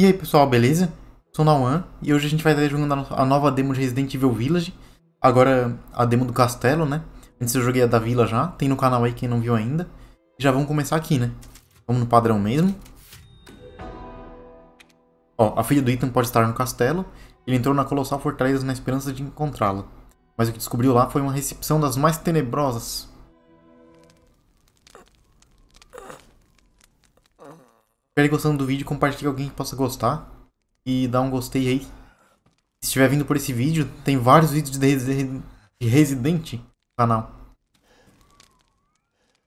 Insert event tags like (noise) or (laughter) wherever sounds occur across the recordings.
E aí pessoal, beleza? Sou Nawan e hoje a gente vai estar jogando a nova demo de Resident Evil Village. Agora a demo do castelo, né? Antes eu joguei a da vila já, tem no canal aí quem não viu ainda. Já vamos começar aqui, né? Vamos no padrão mesmo. Ó, a filha do Ethan pode estar no castelo. Ele entrou na colossal fortaleza na esperança de encontrá-la. Mas o que descobriu lá foi uma recepção das mais tenebrosas estiver gostando do vídeo, compartilhe com alguém que possa gostar. E dá um gostei aí. Se estiver vindo por esse vídeo, tem vários vídeos de Resident no canal.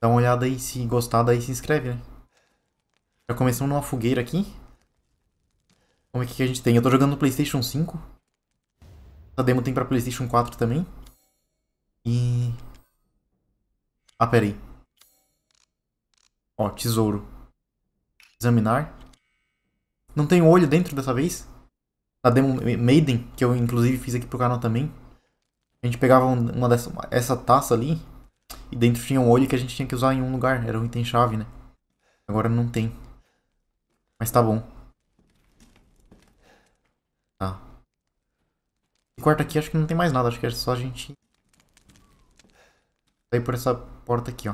Dá uma olhada aí, se gostar daí se inscreve, né? Já começamos numa fogueira aqui. Como é que a gente tem? Eu tô jogando no Playstation 5. Essa demo tem pra Playstation 4 também. E... Ah, pera aí. Ó, tesouro. Examinar. Não tem olho dentro dessa vez. Na Demon Maiden, que eu inclusive fiz aqui pro canal também. A gente pegava uma dessa, essa taça ali. E dentro tinha um olho que a gente tinha que usar em um lugar. Era um item chave, né? Agora não tem. Mas tá bom. Tá. E quarto aqui acho que não tem mais nada. Acho que é só a gente... Sair por essa porta aqui, ó.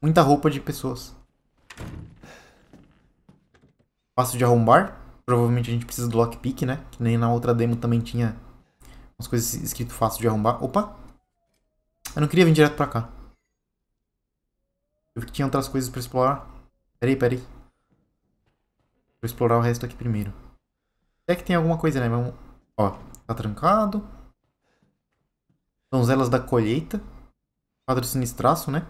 muita roupa de pessoas. Fácil de arrombar. Provavelmente a gente precisa do lockpick, né? Que nem na outra demo também tinha umas coisas escrito fácil de arrombar. Opa! Eu não queria vir direto pra cá. Eu vi que tinha outras coisas pra explorar. Peraí, peraí. Vou explorar o resto aqui primeiro. Até que tem alguma coisa, né? Vamos... Ó, tá trancado. São elas da colheita. Quadro sinistraço, né?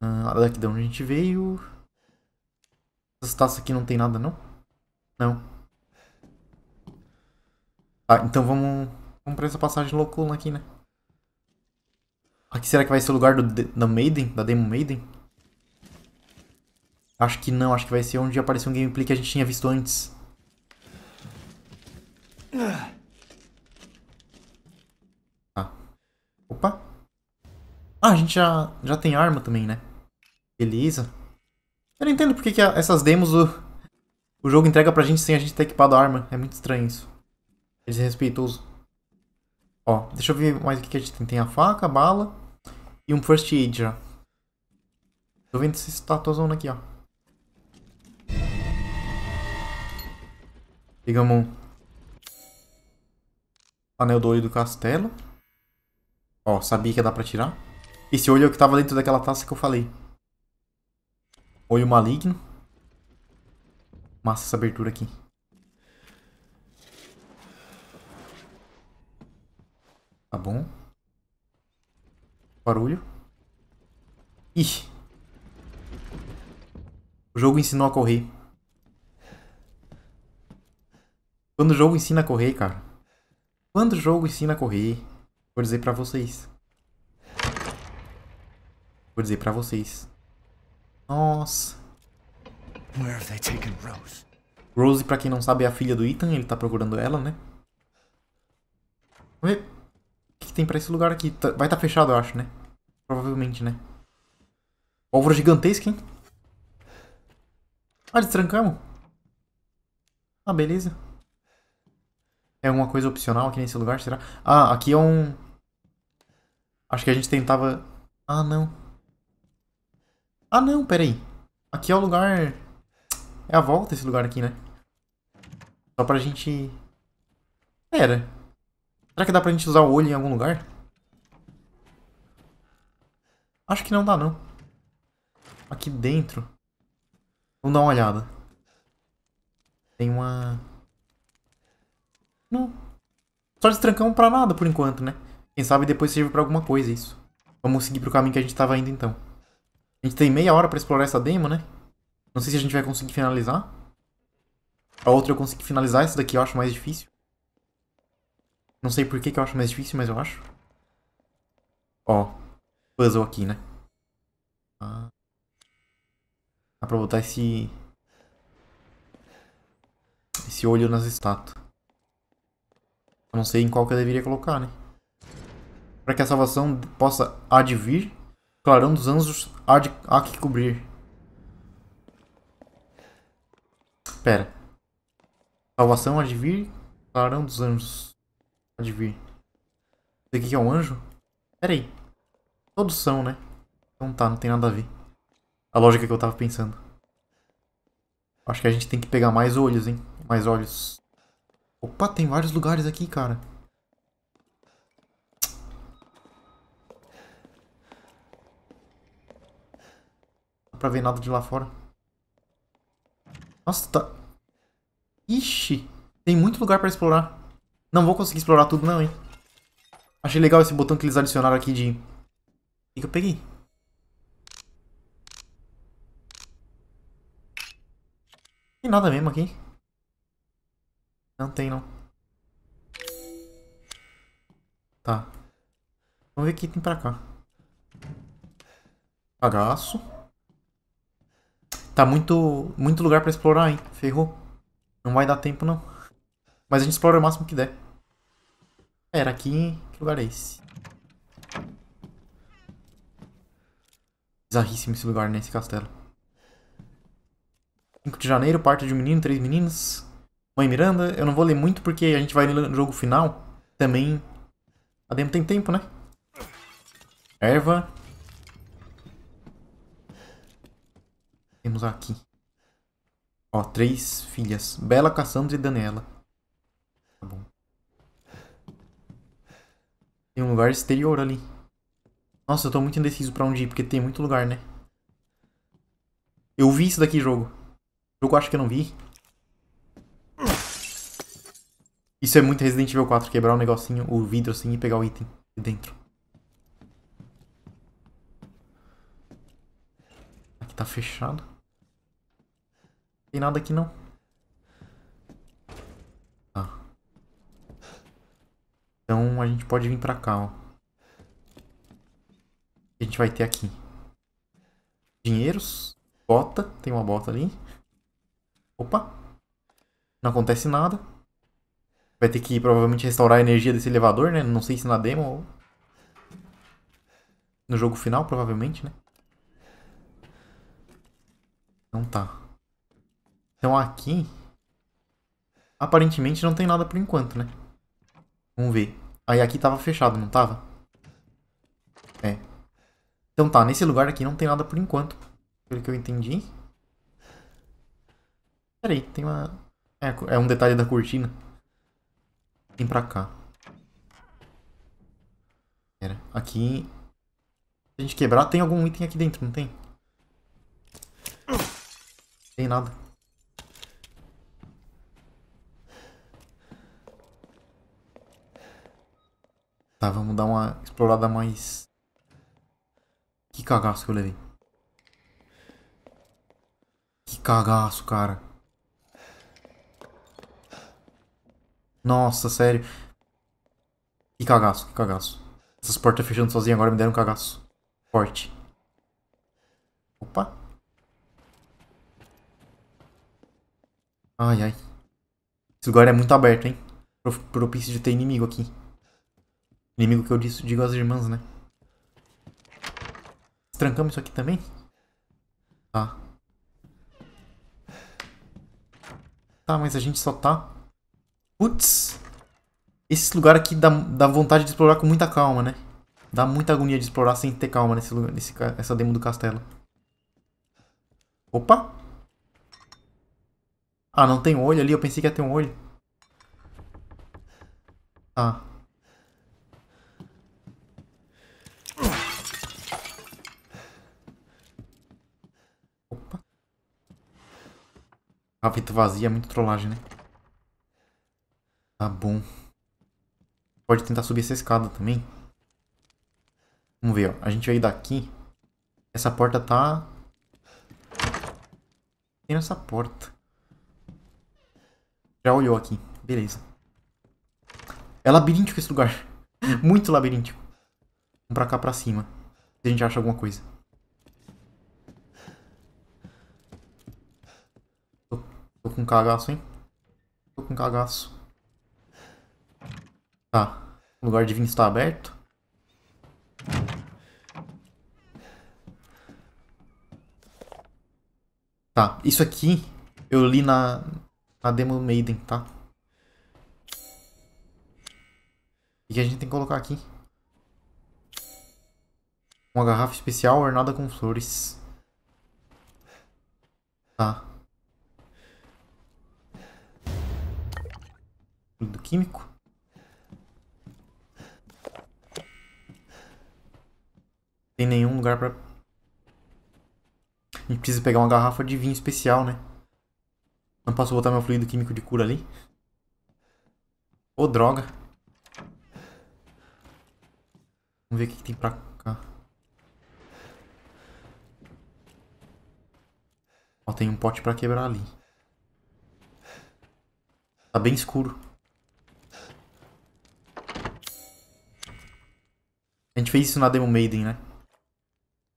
Ah, daqui de onde a gente veio. Essas taças aqui não tem nada, não? Não. Tá, então vamos, vamos pra essa passagem loucura aqui, né? Aqui será que vai ser o lugar do, da Maiden? Da Demo Maiden? Acho que não, acho que vai ser onde apareceu um gameplay que a gente tinha visto antes. Ah. Ah, a gente já, já tem arma também, né? Beleza. Eu não entendo porque que essas demos o, o jogo entrega pra gente sem a gente ter equipado a arma. É muito estranho isso. É desrespeitoso. Ó, deixa eu ver mais o que a gente tem. Tem a faca, a bala e um first aid já. Tô vendo essa tá estatuazona aqui, ó. Pegamos um anel do olho do castelo. Ó, sabia que ia dar pra tirar. Esse olho é o que tava dentro daquela taça que eu falei. Olho maligno. Massa essa abertura aqui. Tá bom. Barulho. Ih. O jogo ensinou a correr. Quando o jogo ensina a correr, cara. Quando o jogo ensina a correr, vou dizer pra vocês. Vou dizer pra vocês. Nossa. Rose? Rose, pra quem não sabe, é a filha do Ethan. Ele tá procurando ela, né? Vamos ver. O que tem pra esse lugar aqui? Tá, vai estar tá fechado, eu acho, né? Provavelmente, né? Pólvora gigantesca, hein? Ah, destrancamos. Ah, beleza. É alguma coisa opcional aqui nesse lugar, será? Ah, aqui é um... Acho que a gente tentava... Ah, não. Ah, não, peraí. Aqui é o lugar... É a volta esse lugar aqui, né? Só pra gente... Pera. Será que dá pra gente usar o olho em algum lugar? Acho que não dá, não. Aqui dentro. Vamos dar uma olhada. Tem uma... Não. Só destrancamos pra nada por enquanto, né? Quem sabe depois serve pra alguma coisa isso. Vamos seguir pro caminho que a gente tava indo então. A gente tem meia hora pra explorar essa demo, né? Não sei se a gente vai conseguir finalizar. A outra eu consegui finalizar, essa daqui eu acho mais difícil. Não sei por que, que eu acho mais difícil, mas eu acho. Ó, puzzle aqui, né? Ah. Dá pra botar esse... Esse olho nas estátuas. Eu não sei em qual que eu deveria colocar, né? Para que a salvação possa advir, Clarão dos anjos há, de, há que cobrir. Pera. Salvação há de vir. Clarão dos anjos há de vir. Isso aqui é um anjo? Pera aí. Todos são, né? Então tá, não tem nada a ver. A lógica que eu tava pensando. Acho que a gente tem que pegar mais olhos, hein? Mais olhos. Opa, tem vários lugares aqui, cara. pra ver nada de lá fora. Nossa, tá... Ixi, tem muito lugar pra explorar. Não vou conseguir explorar tudo não, hein. Achei legal esse botão que eles adicionaram aqui de... O que, que eu peguei? Tem nada mesmo aqui? Não tem, não. Tá. Vamos ver o que tem pra cá. Bagaço. Tá muito, muito lugar para explorar, hein? Ferrou. Não vai dar tempo, não. Mas a gente explora o máximo que der. Era aqui. Que lugar é esse? Bizarríssimo esse lugar, nesse né? castelo. 5 de janeiro, parte de um menino, três meninas. Mãe Miranda. Eu não vou ler muito porque a gente vai no jogo final. Também. Ademo tem tempo, né? Erva. temos aqui? Ó, três filhas. Bela, Cassandra e Daniela. Tá bom. Tem um lugar exterior ali. Nossa, eu tô muito indeciso pra onde ir, porque tem muito lugar, né? Eu vi isso daqui, jogo. jogo acho que eu não vi. Isso é muito Resident Evil 4, quebrar o um negocinho, o vidro assim e pegar o item de dentro. Aqui tá fechado. Tem nada aqui não. Tá. Então a gente pode vir pra cá, ó. O que a gente vai ter aqui? Dinheiros. Bota. Tem uma bota ali. Opa. Não acontece nada. Vai ter que provavelmente restaurar a energia desse elevador, né? Não sei se na demo ou... No jogo final, provavelmente, né? Não tá. Então aqui, aparentemente não tem nada por enquanto, né? Vamos ver. Aí aqui tava fechado, não tava? É. Então tá, nesse lugar aqui não tem nada por enquanto, pelo que eu entendi. Peraí, tem uma... É, é um detalhe da cortina. Vem pra cá. Pera, aqui... Se a gente quebrar, tem algum item aqui dentro, não tem? Tem nada. tá, vamos dar uma explorada mais... Que cagaço que eu levei. Que cagaço, cara. Nossa, sério. Que cagaço, que cagaço. Essas portas fechando sozinha agora me deram um cagaço. Forte. Opa. Ai, ai. Esse lugar é muito aberto, hein? Propício de ter inimigo aqui. Inimigo que eu disse, digo às irmãs, né? Trancamos isso aqui também? Tá. Tá, mas a gente só tá... Putz! Esse lugar aqui dá, dá vontade de explorar com muita calma, né? Dá muita agonia de explorar sem ter calma nesse lugar, nesse, essa demo do castelo. Opa! Ah, não tem olho ali. Eu pensei que ia ter um olho. Tá. Ah, a vazia é muito trollagem, né? Tá bom. Pode tentar subir essa escada também. Vamos ver, ó. A gente veio daqui. Essa porta tá... Tem nessa porta. Já olhou aqui. Beleza. É labiríntico esse lugar. (laughs) Muito labiríntico. Vamos pra cá, pra cima. Se a gente acha alguma coisa. Tô com cagaço, hein? Tô com cagaço. Tá. O lugar de vinho está aberto. Tá. Isso aqui eu li na, na demo Maiden, tá? O que a gente tem que colocar aqui? Uma garrafa especial ornada com flores. Tá. Fluido químico. Tem nenhum lugar pra... A gente precisa pegar uma garrafa de vinho especial, né? Não posso botar meu fluido químico de cura ali? Ô, oh, droga. Vamos ver o que, que tem pra cá. Ó, tem um pote pra quebrar ali. Tá bem escuro. A gente fez isso na demo Maiden, né?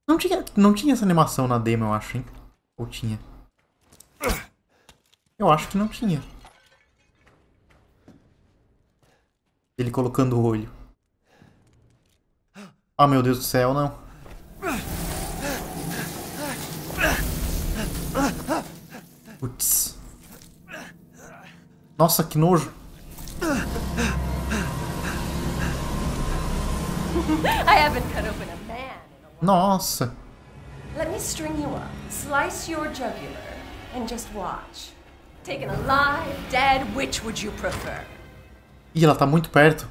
Não tinha, não tinha essa animação na demo, eu acho, hein? Ou tinha? Eu acho que não tinha. Ele colocando o olho. Ah, meu Deus do céu, não. Putz. Nossa, que nojo. (laughs) Nossa. Let me string you up, slice your jugular, and just watch. Taken alive, dead, which would you prefer? E ela tá muito perto.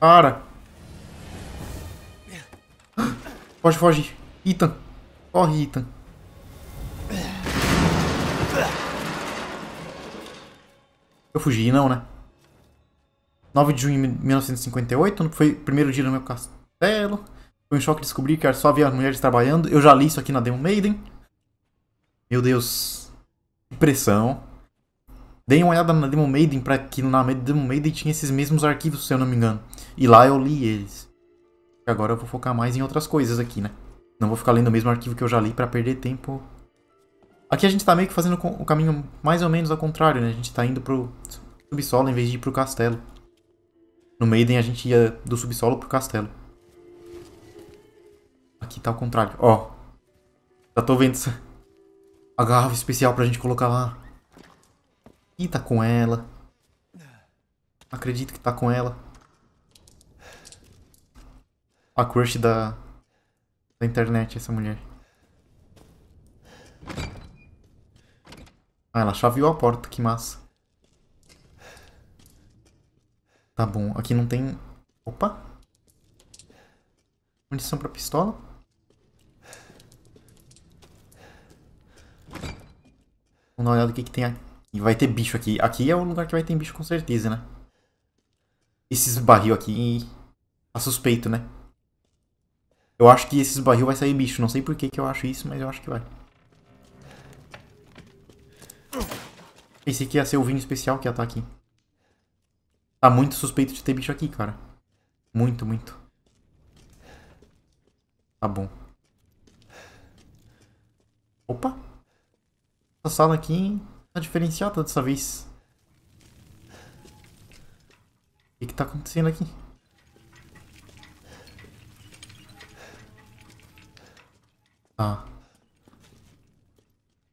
Para. Foge, foge. Ethan. Corre, Ethan. Eu fugi, não, né? 9 de junho de 1958, foi o primeiro dia no meu castelo. Foi um choque descobrir que só havia mulheres trabalhando. Eu já li isso aqui na Demo Maiden. Meu Deus. Impressão. Dei uma olhada na Demo Maiden para que na Demo Maiden tinha esses mesmos arquivos, se eu não me engano. E lá eu li eles. Agora eu vou focar mais em outras coisas aqui, né? Não vou ficar lendo o mesmo arquivo que eu já li para perder tempo. Aqui a gente tá meio que fazendo o caminho mais ou menos ao contrário, né? A gente tá indo pro subsolo em vez de ir pro castelo. No Maiden a gente ia do subsolo pro castelo. Aqui tá ao contrário. Ó. Já tô vendo essa... A garrafa especial pra gente colocar lá. Ih, tá com ela. Acredito que tá com ela. A crush da... Da internet, essa mulher. Ah, ela chaveou a porta, que massa. Tá bom, aqui não tem... Opa! Munição pra pistola. Vamos dar uma olhada o que, que tem aqui. Vai ter bicho aqui. Aqui é o lugar que vai ter bicho com certeza, né? Esses barril aqui... Tá suspeito, né? Eu acho que esses barril vai sair bicho. Não sei por que, que eu acho isso, mas eu acho que vai. Pensei que é ia ser o vinho especial que ia estar tá aqui. Tá muito suspeito de ter bicho aqui, cara. Muito, muito. Tá bom. Opa! Essa sala aqui tá diferenciada dessa vez. O que, que tá acontecendo aqui? Tá.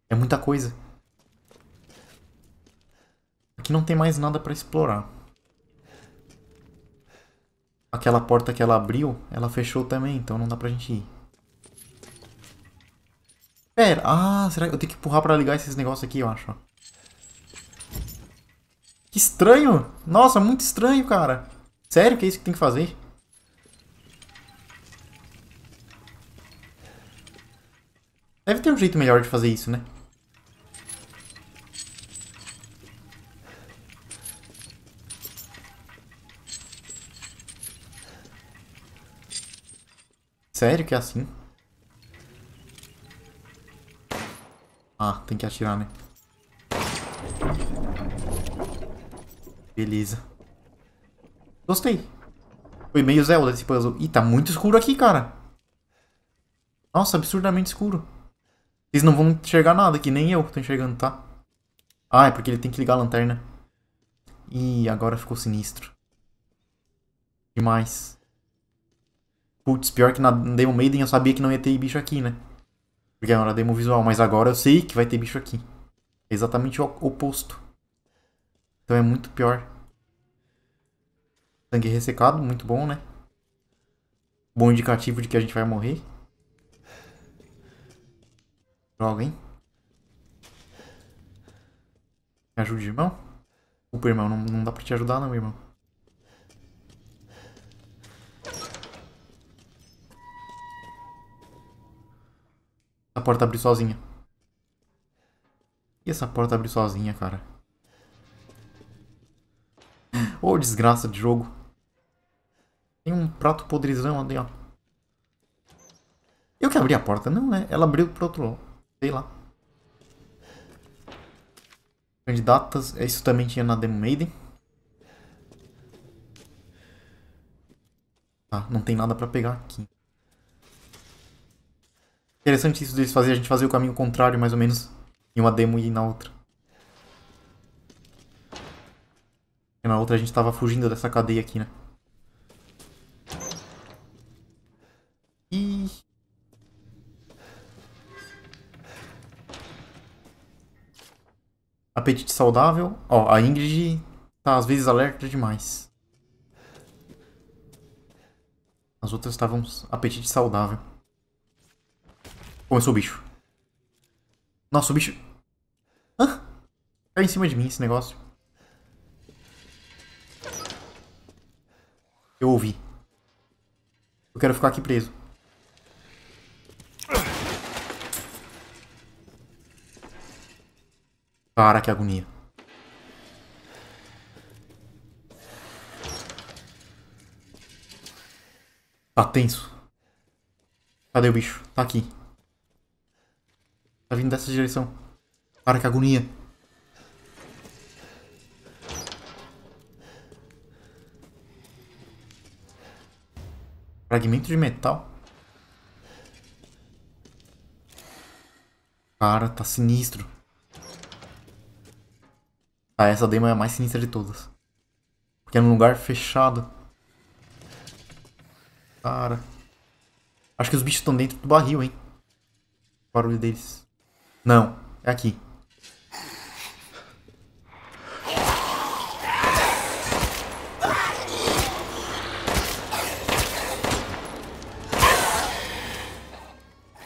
É muita coisa. Aqui não tem mais nada pra explorar. Aquela porta que ela abriu, ela fechou também, então não dá pra gente ir. Pera, ah, será que eu tenho que empurrar pra ligar esses negócios aqui, eu acho. Que estranho! Nossa, muito estranho, cara. Sério que é isso que tem que fazer? Deve ter um jeito melhor de fazer isso, né? Sério que é assim? Ah, tem que atirar, né? Beleza. Gostei. Foi meio Zelda esse puzzle. Ih, tá muito escuro aqui, cara. Nossa, absurdamente escuro. Vocês não vão enxergar nada aqui, nem eu tô enxergando, tá? Ah, é porque ele tem que ligar a lanterna. Ih, agora ficou sinistro. Demais putz, pior que na Demo Maiden eu sabia que não ia ter bicho aqui, né? Porque era demo visual, mas agora eu sei que vai ter bicho aqui. É exatamente o oposto. Então é muito pior. Sangue ressecado, muito bom, né? Bom indicativo de que a gente vai morrer. Droga, hein? Me ajude, irmão. Desculpa, irmão, não, não dá pra te ajudar não, irmão. A porta abriu sozinha. E essa porta abriu sozinha, cara? Ô, oh, desgraça de jogo. Tem um prato podrizão ali, ó. Eu que abri a porta, não, né? Ela abriu pro outro lado. Sei lá. Candidatas, é, isso também tinha na Demo Maiden. Tá, ah, não tem nada pra pegar aqui. Interessante isso deles fazer, a gente fazer o caminho contrário, mais ou menos, em uma demo e na outra. E na outra a gente tava fugindo dessa cadeia aqui, né? E... Apetite saudável. Ó, a Ingrid tá às vezes alerta demais. As outras estavam apetite saudável sou o bicho. Nossa, o bicho... Hã? Caiu em cima de mim esse negócio. Eu ouvi. Eu quero ficar aqui preso. Cara, que agonia. Tá tenso. Cadê o bicho? Tá aqui. Tá vindo dessa direção. Para, que agonia. Fragmento de metal? Cara, tá sinistro. Ah, essa demo é a mais sinistra de todas. Porque é num lugar fechado. Cara. Acho que os bichos estão dentro do barril, hein. O barulho deles. Não, é aqui.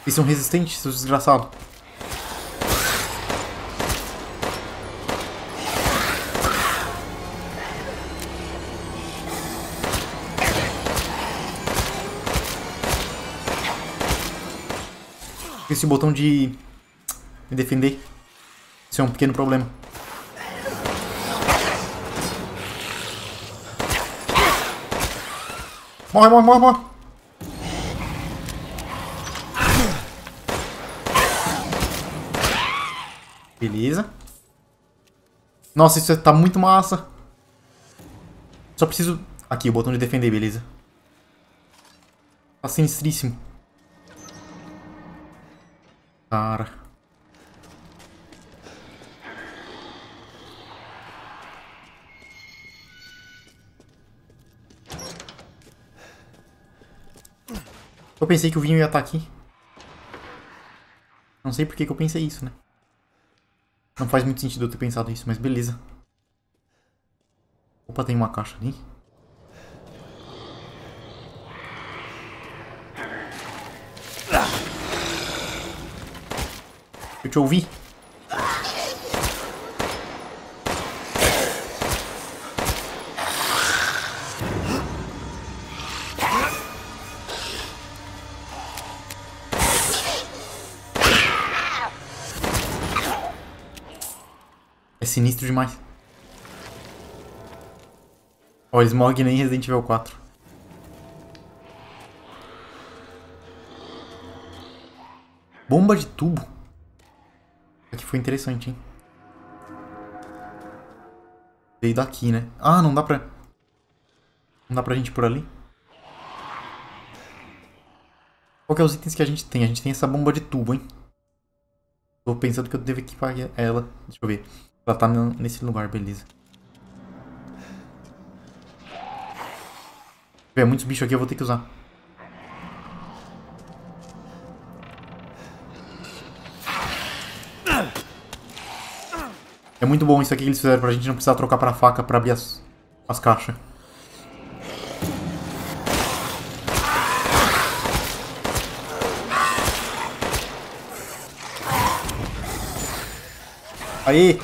é são resistentes, seu desgraçado. Esse botão de me defender. Isso é um pequeno problema. Morre, morre, morre, morre. Beleza. Nossa, isso tá muito massa. Só preciso... Aqui, o botão de defender, beleza. Tá sinistríssimo. Cara... Eu pensei que o vinho ia estar tá aqui. Não sei por que, que eu pensei isso, né? Não faz muito sentido eu ter pensado isso, mas beleza. Opa, tem uma caixa ali. Eu te ouvi. sinistro demais. Ó, oh, nem Resident Evil 4. Bomba de tubo? Aqui foi interessante, hein? Veio daqui, né? Ah, não dá pra... Não dá pra gente ir por ali? Qual que é os itens que a gente tem? A gente tem essa bomba de tubo, hein? Tô pensando que eu devo equipar ela. Deixa eu ver. Ela tá nesse lugar, beleza. Tiver muitos bichos aqui, eu vou ter que usar. É muito bom isso aqui que eles fizeram pra gente não precisar trocar pra faca pra abrir as, as caixas. Aí!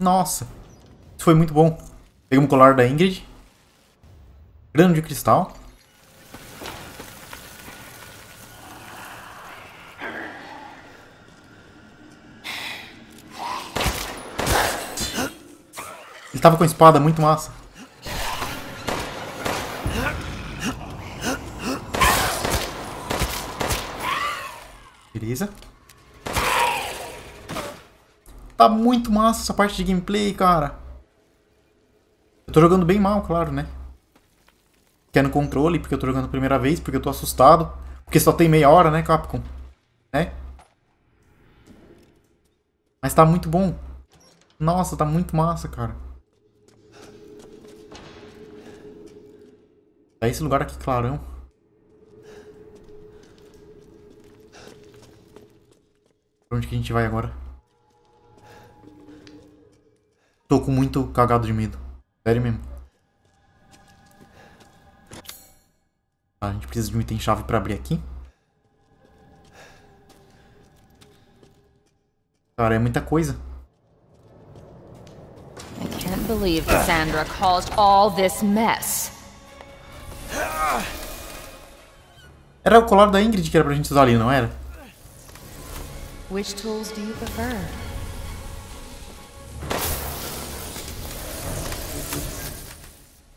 Nossa. Isso foi muito bom. Pegamos o colar da Ingrid. Grano de cristal. Ele tava com espada, muito massa. Beleza. Tá muito massa essa parte de gameplay, cara. Eu tô jogando bem mal, claro, né? Que é no controle, porque eu tô jogando a primeira vez, porque eu tô assustado. Porque só tem meia hora, né, Capcom? Né? Mas tá muito bom. Nossa, tá muito massa, cara. é esse lugar aqui, clarão. Pra onde que a gente vai agora? Tô com muito cagado de medo. Sério mesmo. Ah, a gente precisa de um item-chave pra abrir aqui. Cara, é muita coisa. I can't believe Sandra caused all this mess. Era o colar da Ingrid que era pra gente usar ali, não era? Which tools do you prefer?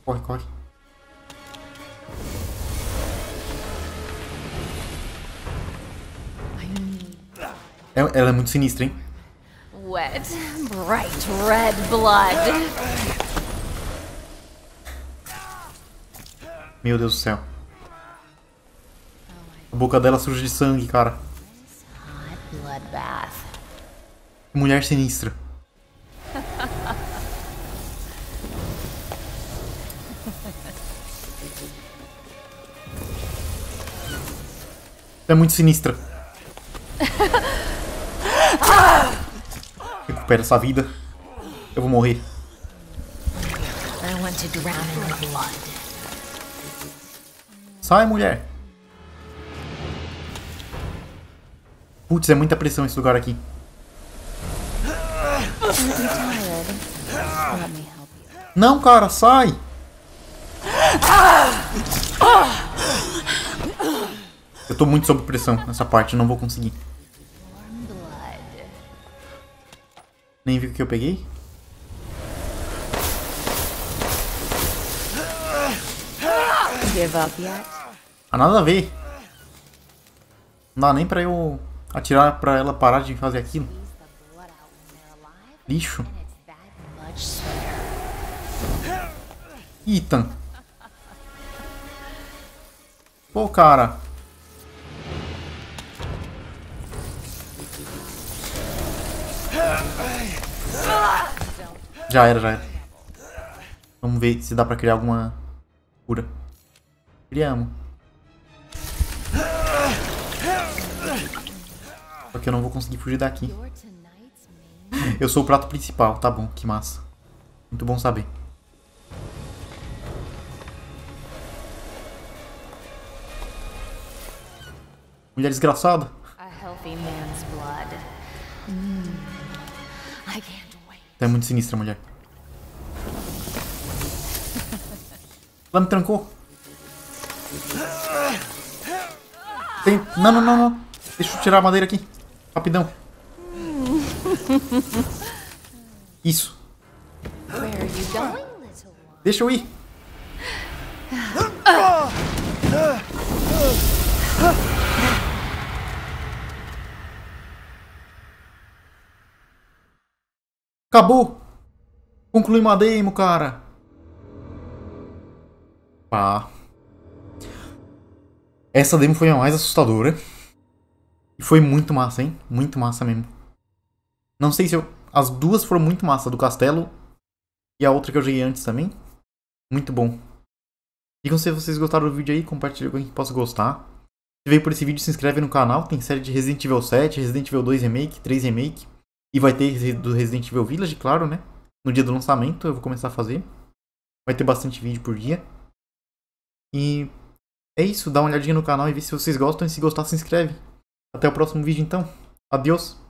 Corre, corre. Ela, é, ela é muito sinistra, hein? Wet, bright red blood. Meu Deus do céu. A boca dela suja de sangue, cara. Mulher sinistra. é muito sinistra. (laughs) Recupera essa vida. Eu vou morrer. Sai, mulher! Putz, é muita pressão esse lugar aqui. Não, cara, sai! Eu tô muito sob pressão nessa parte, eu não vou conseguir. Nem vi o que eu peguei. Ah, nada a ver. Não dá nem pra eu atirar pra ela parar de fazer aquilo. Lixo. Ethan. Pô, cara. Já era, já era. Vamos ver se dá pra criar alguma cura. Criamos. Só que eu não vou conseguir fugir daqui. Eu sou o prato principal, tá bom, que massa. Muito bom saber. Mulher desgraçada. Ela é muito sinistra, mulher. Ela me trancou. Tem... Não, não, não, não. Deixa eu tirar a madeira aqui. Rapidão. Isso. Deixa eu ir. Ah! Acabou. concluí uma demo, cara. Pá. Essa demo foi a mais assustadora. E foi muito massa, hein? Muito massa mesmo. Não sei se eu... As duas foram muito massa. Do castelo e a outra que eu joguei antes também. Muito bom. Digam se vocês gostaram do vídeo aí. Compartilhe com quem possa gostar. Se veio por esse vídeo, se inscreve no canal. Tem série de Resident Evil 7, Resident Evil 2 Remake, 3 Remake. E vai ter do Resident Evil Village, claro, né? No dia do lançamento eu vou começar a fazer. Vai ter bastante vídeo por dia. E é isso, dá uma olhadinha no canal e vê se vocês gostam. E se gostar, se inscreve. Até o próximo vídeo então. Adeus!